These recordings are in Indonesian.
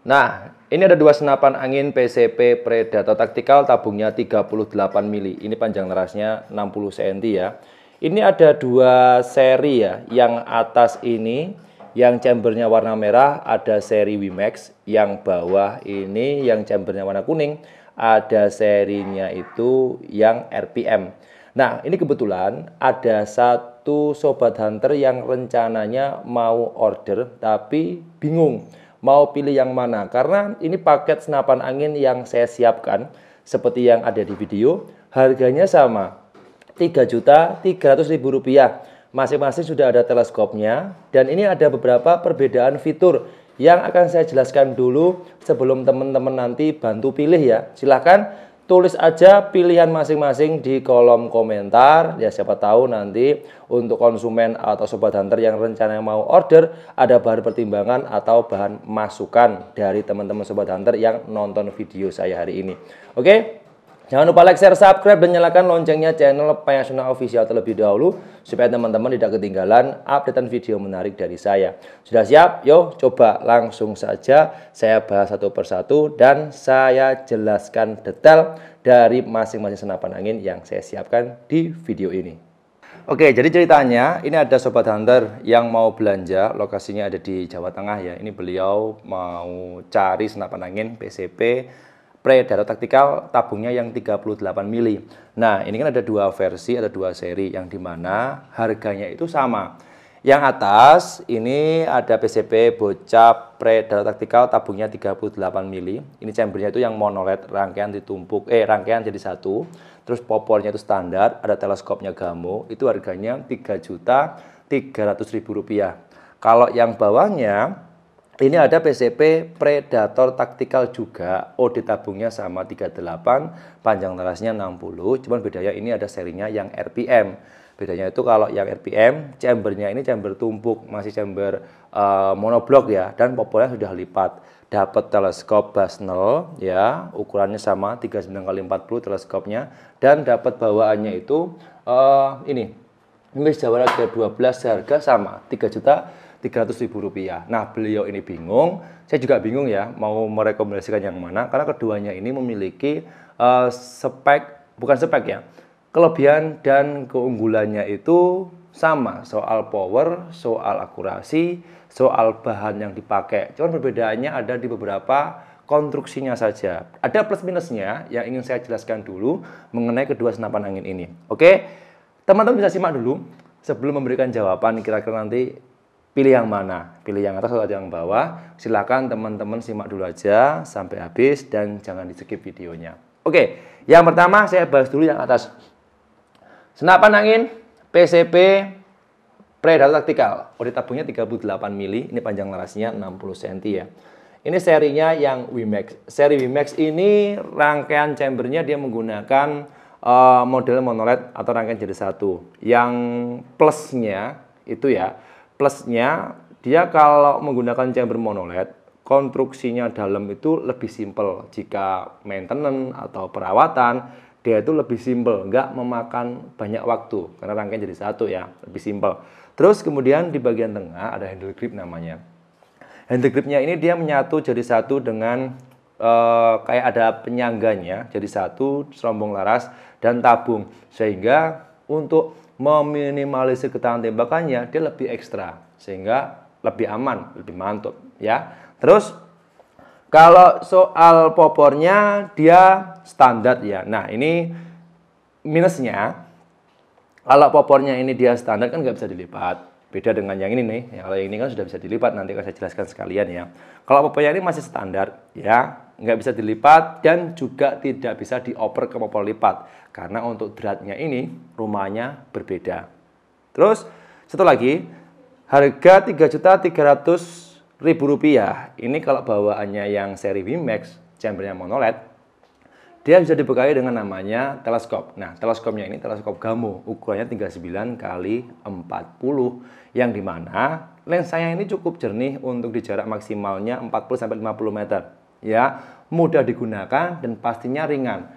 Nah, ini ada dua senapan angin PCP Predator Tactical tabungnya 38 mili. Ini panjang larasnya 60 cm ya. Ini ada dua seri ya, yang atas ini yang chambernya warna merah ada seri Wimax, yang bawah ini yang chambernya warna kuning ada serinya itu yang RPM. Nah, ini kebetulan ada satu sobat hunter yang rencananya mau order tapi bingung mau pilih yang mana karena ini paket senapan angin yang saya siapkan seperti yang ada di video harganya sama Rp3.300.000 masing-masing sudah ada teleskopnya dan ini ada beberapa perbedaan fitur yang akan saya jelaskan dulu sebelum teman-teman nanti bantu pilih ya silahkan tulis aja pilihan masing-masing di kolom komentar. Ya siapa tahu nanti untuk konsumen atau sobat hunter yang rencana mau order ada bahan pertimbangan atau bahan masukan dari teman-teman sobat hunter yang nonton video saya hari ini. Oke? Jangan lupa like, share, subscribe, dan nyalakan loncengnya channel Payasuna Official terlebih dahulu supaya teman-teman tidak ketinggalan updatean video menarik dari saya. Sudah siap? Yo, coba langsung saja saya bahas satu persatu dan saya jelaskan detail dari masing-masing senapan angin yang saya siapkan di video ini. Oke, jadi ceritanya ini ada Sobat Hunter yang mau belanja, lokasinya ada di Jawa Tengah ya. Ini beliau mau cari senapan angin PCP Predator taktikal tabungnya yang 38 mili. Nah, ini kan ada dua versi, ada dua seri yang dimana harganya itu sama. Yang atas ini ada PCP bocap Predator taktikal tabungnya 38 mili. Ini chambernya itu yang monoled rangkaian ditumpuk, eh rangkaian jadi satu. Terus popornya itu standar, ada teleskopnya gamo, itu harganya 3 juta 300 ribu rupiah. Kalau yang bawahnya ini ada PCP Predator Tactical juga, OD oh, tabungnya sama 38, panjang terasnya 60, cuman bedanya ini ada serinya yang RPM. Bedanya itu kalau yang RPM, chambernya ini chamber tumpuk, masih chamber uh, monoblok ya, dan popolnya sudah lipat. Dapat teleskop Basnel ya, ukurannya sama 39 kali 40 teleskopnya, dan dapat bawaannya itu uh, ini Nulis Jawara ke 12 seharga sama 3 juta 300 ribu rupiah. Nah beliau ini bingung, saya juga bingung ya mau merekomendasikan yang mana karena keduanya ini memiliki uh, spek bukan spek ya kelebihan dan keunggulannya itu sama soal power, soal akurasi, soal bahan yang dipakai. Cuma perbedaannya ada di beberapa konstruksinya saja. Ada plus minusnya yang ingin saya jelaskan dulu mengenai kedua senapan angin ini. Oke. Teman-teman bisa simak dulu sebelum memberikan jawaban kira-kira nanti pilih yang mana, pilih yang atas atau yang bawah. Silakan teman-teman simak dulu aja sampai habis dan jangan di skip videonya. Oke, yang pertama saya bahas dulu yang atas. Senapan angin PCP Predator Tactical. Ori oh, tabungnya 38 mili, ini panjang larasnya 60 cm ya. Ini serinya yang Wimax. Seri Wimax ini rangkaian chambernya dia menggunakan uh, model monoled atau rangkaian jadi satu. Yang plusnya itu ya, plusnya dia kalau menggunakan chamber monoled, konstruksinya dalam itu lebih simple Jika maintenance atau perawatan, dia itu lebih simpel, nggak memakan banyak waktu karena rangkaian jadi satu ya, lebih simpel. Terus kemudian di bagian tengah ada handle grip namanya. Handle gripnya ini dia menyatu jadi satu dengan Eh, kayak ada penyangganya jadi satu serombong laras dan tabung sehingga untuk meminimalisir ketahanan tembakannya dia lebih ekstra sehingga lebih aman lebih mantap ya terus kalau soal popornya dia standar ya nah ini minusnya kalau popornya ini dia standar kan nggak bisa dilipat Beda dengan yang ini nih. Yang kalau yang ini kan sudah bisa dilipat nanti akan saya jelaskan sekalian ya. Kalau pepaya ini masih standar ya, nggak bisa dilipat dan juga tidak bisa dioper ke popol lipat karena untuk dratnya ini rumahnya berbeda. Terus satu lagi harga tiga tiga ratus ribu rupiah. Ini kalau bawaannya yang seri Vmax, chambernya monoled, dia bisa dibekali dengan namanya teleskop. Nah, teleskopnya ini teleskop Gamo, ukurannya 39 kali 40 yang dimana lensanya ini cukup jernih untuk di jarak maksimalnya 40 sampai 50 meter. Ya, mudah digunakan dan pastinya ringan.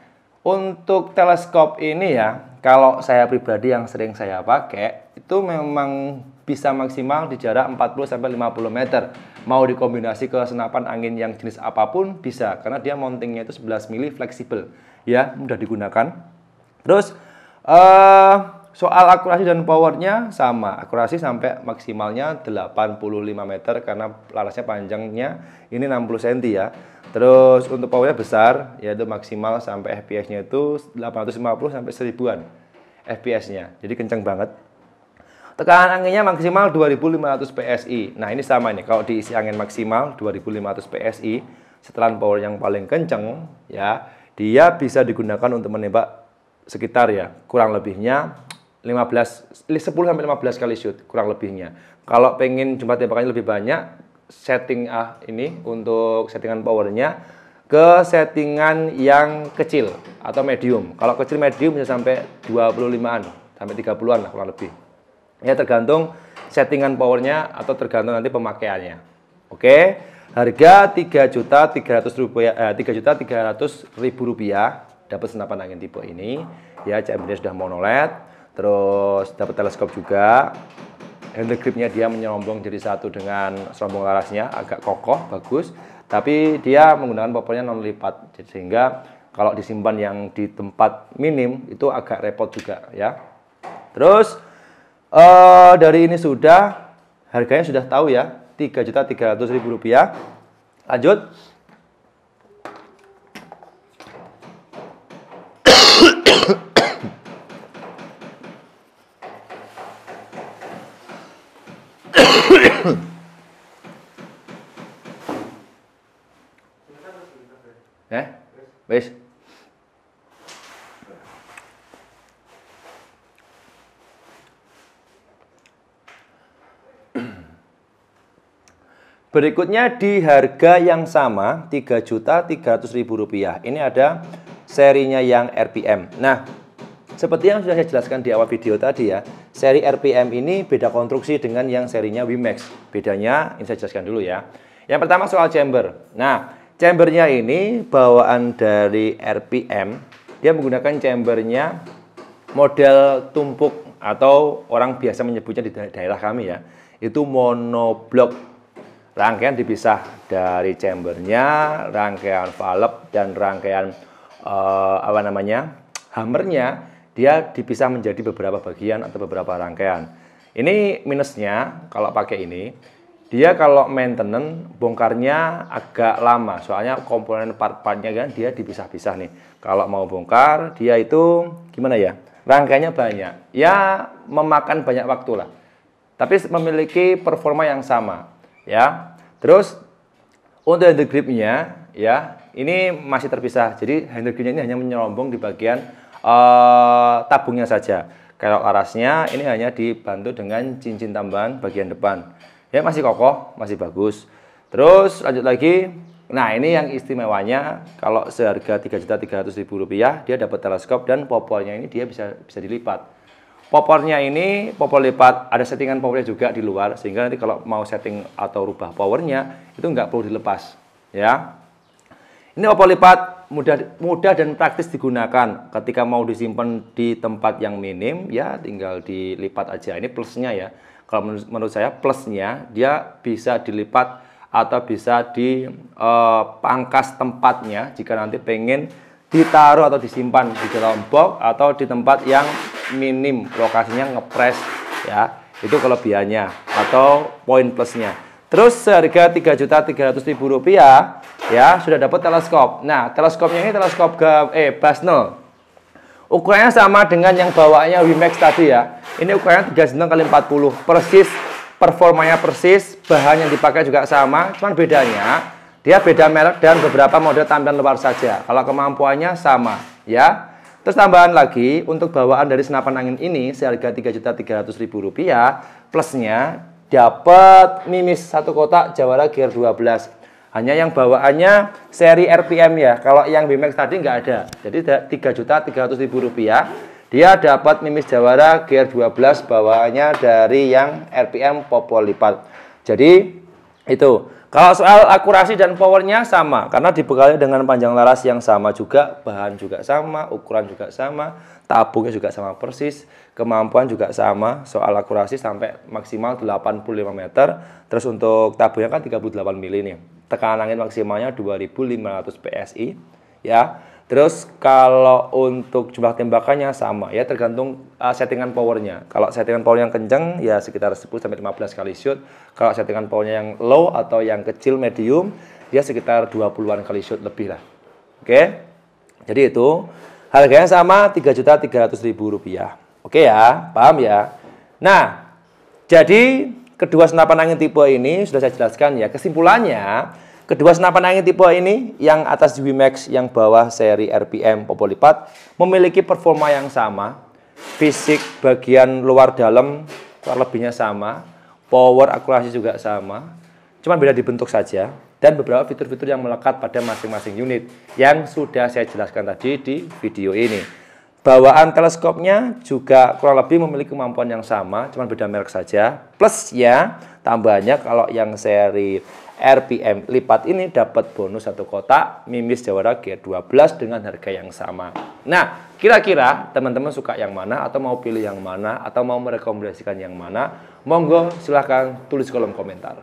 Untuk teleskop ini ya, kalau saya pribadi yang sering saya pakai itu memang bisa maksimal di jarak 40 sampai 50 meter. Mau dikombinasi ke senapan angin yang jenis apapun bisa karena dia mountingnya itu 11 mili fleksibel ya, mudah digunakan. Terus uh, soal akurasi dan powernya sama akurasi sampai maksimalnya 85 meter karena larasnya panjangnya ini 60 cm ya Terus untuk powernya besar, yaitu maksimal sampai FPS-nya itu 850 sampai 1000-an FPS-nya. Jadi kenceng banget. Tekanan anginnya maksimal 2500 PSI. Nah, ini sama nih. Kalau diisi angin maksimal 2500 PSI, setelan power yang paling kenceng ya, dia bisa digunakan untuk menembak sekitar ya, kurang lebihnya 15 10 sampai 15 kali shoot kurang lebihnya. Kalau pengen jumlah tembakannya lebih banyak, setting ah ini untuk settingan powernya ke settingan yang kecil atau medium. Kalau kecil medium bisa sampai 25-an, sampai 30-an lah kurang lebih. Ya tergantung settingan powernya atau tergantung nanti pemakaiannya. Oke, harga 3 juta 300 rupiah, eh, 3 juta 300 ribu rupiah dapat senapan angin tipe ini. Ya, CMD sudah monoled, terus dapat teleskop juga handle gripnya dia menyerombong jadi satu dengan serombong larasnya agak kokoh bagus tapi dia menggunakan popornya non lipat sehingga kalau disimpan yang di tempat minim itu agak repot juga ya terus uh, dari ini sudah harganya sudah tahu ya Rp3.300.000 lanjut Wes. Berikutnya di harga yang sama Rp3.300.000. Ini ada serinya yang RPM. Nah, seperti yang sudah saya jelaskan di awal video tadi ya, seri RPM ini beda konstruksi dengan yang serinya Wimax. Bedanya ini saya jelaskan dulu ya. Yang pertama soal chamber. Nah, Chambernya ini bawaan dari RPM. Dia menggunakan chambernya model tumpuk atau orang biasa menyebutnya di daerah kami ya. Itu monoblok rangkaian dipisah dari chambernya, rangkaian valve dan rangkaian uh, apa namanya hammernya dia dipisah menjadi beberapa bagian atau beberapa rangkaian. Ini minusnya kalau pakai ini dia kalau maintenance bongkarnya agak lama, soalnya komponen part-partnya kan dia dipisah-pisah nih. Kalau mau bongkar, dia itu gimana ya? Rangkanya banyak. Ya memakan banyak waktu lah. Tapi memiliki performa yang sama, ya. Terus untuk the gripnya, ya, ini masih terpisah. Jadi hand gripnya ini hanya menyelombong di bagian uh, tabungnya saja. Kalau arasnya ini hanya dibantu dengan cincin tambahan bagian depan ya masih kokoh masih bagus terus lanjut lagi nah ini yang istimewanya kalau seharga Rp3.300.000 rupiah dia dapat teleskop dan popornya ini dia bisa bisa dilipat popornya ini popor lipat ada settingan popornya juga di luar sehingga nanti kalau mau setting atau rubah powernya itu nggak perlu dilepas ya ini popor lipat mudah mudah dan praktis digunakan ketika mau disimpan di tempat yang minim ya tinggal dilipat aja ini plusnya ya kalau menurut, saya plusnya dia bisa dilipat atau bisa dipangkas eh, tempatnya jika nanti pengen ditaruh atau disimpan di dalam box atau di tempat yang minim lokasinya ngepres ya itu kelebihannya atau poin plusnya terus seharga tiga tiga ratus ribu rupiah ya sudah dapat teleskop nah teleskopnya ini teleskop eh Basnel Ukurannya sama dengan yang bawaannya Wimax tadi ya. Ini ukurannya 39 kali 40. Persis, performanya persis, bahan yang dipakai juga sama. Cuman bedanya, dia beda merek dan beberapa model tampilan luar saja. Kalau kemampuannya sama ya. Terus tambahan lagi, untuk bawaan dari senapan angin ini seharga Rp3.300.000, plusnya dapat mimis satu kotak Jawara Gear 12 hanya yang bawaannya seri RPM ya. Kalau yang Bimax tadi nggak ada. Jadi tiga tiga juta ribu rupiah. Dia dapat mimis jawara GR12 bawaannya dari yang RPM popol lipat. Jadi itu. Kalau soal akurasi dan powernya sama, karena dibekali dengan panjang laras yang sama juga, bahan juga sama, ukuran juga sama, tabungnya juga sama persis, kemampuan juga sama, soal akurasi sampai maksimal 85 meter, terus untuk tabungnya kan 38 mili nih tekanan angin maksimalnya 2500 PSI ya. Terus kalau untuk jumlah tembakannya sama ya tergantung uh, settingan powernya. Kalau settingan power yang kencang ya sekitar 10 sampai 15 kali shoot. Kalau settingan powernya yang low atau yang kecil medium ya sekitar 20-an kali shoot lebih lah. Oke. Jadi itu harganya sama rp rupiah. Oke ya, paham ya? Nah, jadi kedua senapan angin tipe ini sudah saya jelaskan ya. Kesimpulannya, kedua senapan angin tipe ini yang atas Wimax yang bawah seri RPM Popolipat memiliki performa yang sama, fisik bagian luar dalam kurang lebihnya sama, power akurasi juga sama, cuman beda dibentuk saja dan beberapa fitur-fitur yang melekat pada masing-masing unit yang sudah saya jelaskan tadi di video ini. Bawaan teleskopnya juga kurang lebih memiliki kemampuan yang sama, cuma beda merek saja. Plus ya, tambahannya kalau yang seri RPM lipat ini dapat bonus satu kotak Mimis Jawara G12 dengan harga yang sama. Nah, kira-kira teman-teman suka yang mana atau mau pilih yang mana atau mau merekomendasikan yang mana? Monggo silahkan tulis kolom komentar.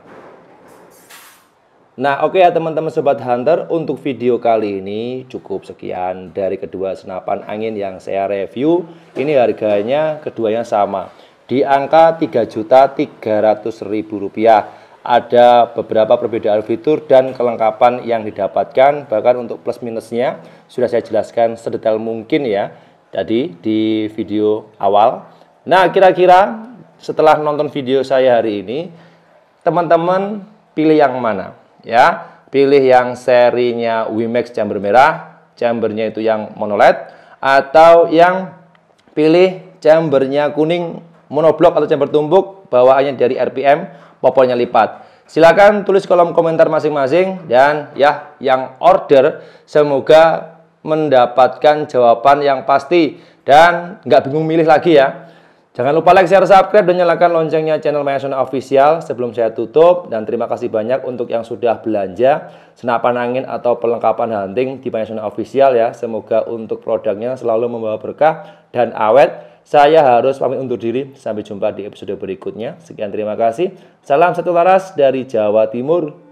Nah, oke okay ya teman-teman sobat hunter, untuk video kali ini cukup sekian dari kedua senapan angin yang saya review. Ini harganya keduanya sama di angka Rp3.300.000. Ada beberapa perbedaan fitur dan kelengkapan yang didapatkan, bahkan untuk plus minusnya sudah saya jelaskan sedetail mungkin ya tadi di video awal. Nah, kira-kira setelah nonton video saya hari ini, teman-teman pilih yang mana? ya. Pilih yang serinya Wimax chamber merah, chambernya itu yang monoled atau yang pilih chambernya kuning monoblok atau chamber tumbuk bawaannya dari RPM popornya lipat. Silakan tulis kolom komentar masing-masing dan ya yang order semoga mendapatkan jawaban yang pasti dan nggak bingung milih lagi ya. Jangan lupa like, share, subscribe, dan nyalakan loncengnya channel Mayasona Official sebelum saya tutup. Dan terima kasih banyak untuk yang sudah belanja senapan angin atau perlengkapan hunting di Mayasona Official ya. Semoga untuk produknya selalu membawa berkah dan awet. Saya harus pamit untuk diri. Sampai jumpa di episode berikutnya. Sekian terima kasih. Salam satu laras dari Jawa Timur.